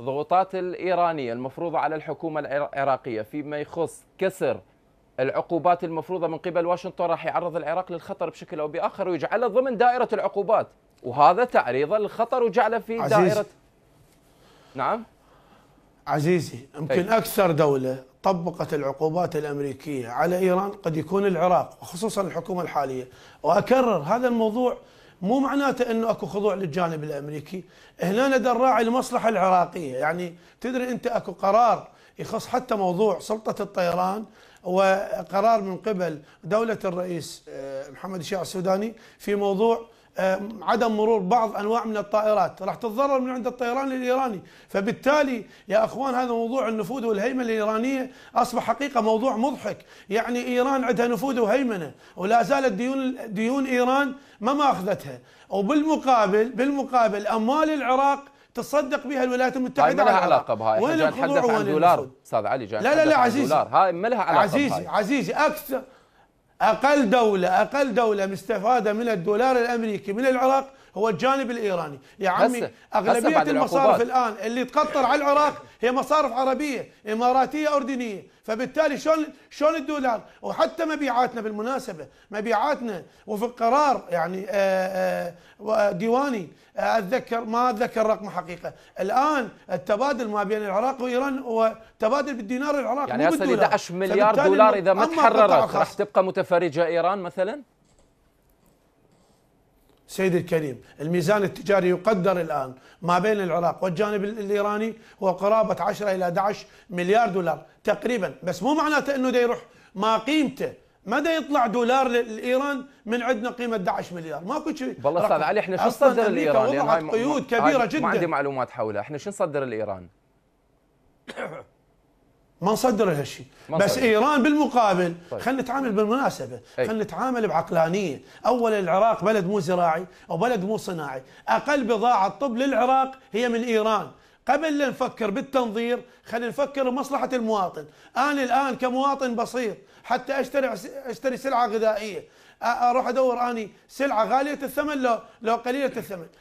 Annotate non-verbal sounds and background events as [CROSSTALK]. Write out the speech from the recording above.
الضغوطات الإيرانية المفروضة على الحكومة العراقية فيما يخص كسر العقوبات المفروضة من قبل واشنطن راح يعرض العراق للخطر بشكل أو بآخر ويجعله ضمن دائرة العقوبات وهذا تعريض للخطر وجعله في عزيز. دائرة نعم عزيزي يمكن طيب. أكثر دولة طبقت العقوبات الأمريكية على إيران قد يكون العراق وخصوصا الحكومة الحالية وأكرر هذا الموضوع مو معناته انه اكو خضوع للجانب الامريكي هنا ندى الراعي المصلحه العراقيه يعني تدري انت اكو قرار يخص حتى موضوع سلطه الطيران وقرار من قبل دوله الرئيس آه، محمد الشيع السوداني في موضوع عدم مرور بعض انواع من الطائرات راح تتضرر من عند الطيران الايراني فبالتالي يا اخوان هذا موضوع النفوذ والهيمنه الايرانيه اصبح حقيقه موضوع مضحك يعني ايران عندها نفوذ وهيمنه ولا زالت ديون ديون ايران ما ماخذتها وبالمقابل بالمقابل اموال العراق تصدق بها الولايات المتحده هاي ما لها علاقه بهاي وين الخضوع وين عن دولار استاذ علي جاي لا لا لا عزيزي هاي ما لها علاقه عزيزي بهاي. عزيزي اكثر اقل دوله اقل دوله مستفاده من الدولار الامريكي من العراق هو الجانب الايراني يا عمي اغلبيه المصارف الان اللي تقطر على العراق هي مصارف عربيه اماراتيه اردنيه فبالتالي شلون شلون الدولار وحتى مبيعاتنا بالمناسبه مبيعاتنا وفق قرار يعني آه، آه، ديواني آه، اتذكر ما اتذكر رقم حقيقه الان التبادل ما بين العراق وايران هو تبادل بالدينار العراقي يعني 11 مليار دولار اذا ما تحررت راح تبقى متفرقة. فرج إيران مثلا؟ سيدي الكريم الميزان التجاري يقدر الآن ما بين العراق والجانب الإيراني هو قرابة 10 إلى 11 مليار دولار تقريبا بس مو معناته أنه دا يروح ما قيمته مدى يطلع دولار لايران من عندنا قيمه 11 مليار ماكو شيء والله استاذ علي احنا شو نصدر لايران؟ وضعت يعني قيود كبيره جدا ما عندي معلومات حولها احنا شو نصدر لايران؟ [COUGHS] ما نصدر هالشيء بس ايران بالمقابل طيب. خلينا نتعامل بالمناسبه خلينا نتعامل بعقلانيه اولا العراق بلد مو زراعي او بلد مو صناعي اقل بضاعه طب للعراق هي من ايران قبل لا نفكر بالتنظير خلينا نفكر بمصلحه المواطن انا الان كمواطن بسيط حتى اشتري اشتري سلعه غذائيه اروح ادور اني سلعه غاليه الثمن لو لو قليله الثمن